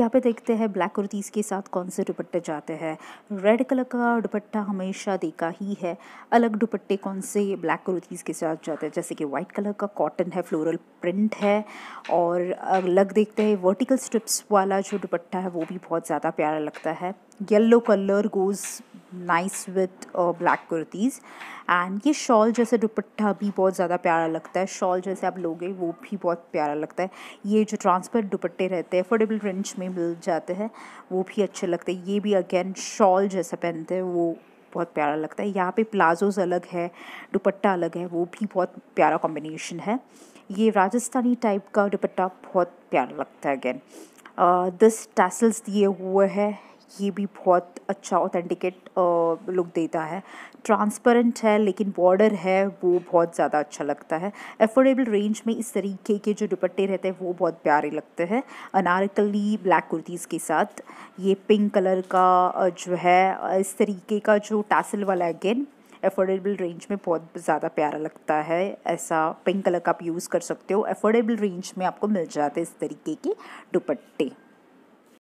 यहाँ पे देखते हैं ब्लैक कुर्तीज़ के साथ कौन से दुपट्टे जाते हैं रेड कलर का दुपट्टा हमेशा देखा ही है अलग दुपट्टे कौन से ब्लैक कुर्तीज़ के साथ जाते हैं जैसे कि वाइट कलर का कॉटन है फ्लोरल प्रिंट है और अलग देखते हैं वर्टिकल स्ट्रिप्स वाला जो दुपट्टा है वो भी बहुत ज़्यादा प्यारा लगता है yellow colour goes nice with black kurtis and ये शॉल जैसे दुपट्टा भी बहुत ज़्यादा प्यारा लगता है शॉल जैसे आप लोगे वो भी बहुत प्यारा लगता है ये जो ट्रांसपेरेंट दुपट्टे रहते हैं अफोर्डेबल रेंज में मिल जाते हैं वो भी अच्छे लगते हैं ये भी अगेन शॉल जैसा पहनते हैं वो बहुत प्यारा लगता है यहाँ पे प्लाजोज अलग है दुपट्टा अलग है वो भी बहुत प्यारा कॉम्बिनेशन है ये राजस्थानी टाइप का दुपट्टा बहुत प्यारा लगता है अगेन दस टैसल्स दिए हुए हैं ये भी बहुत अच्छा ऑथेंटिकेट लुक uh, देता है ट्रांसपेरेंट है लेकिन बॉर्डर है वो बहुत ज़्यादा अच्छा लगता है एफोर्डेबल रेंज में इस तरीके के जो दुपट्टे रहते हैं वो बहुत प्यारे लगते हैं अनारकली ब्लैक कुर्तीज़ के साथ ये पिंक कलर का uh, जो है uh, इस तरीके का जो टैसल वाला अगेन एफोर्डेबल रेंज में बहुत ज़्यादा प्यारा लगता है ऐसा पिंक कलर का आप यूज़ कर सकते हो एफोर्डेबल रेंज में आपको मिल जाते इस तरीके के दुपट्टे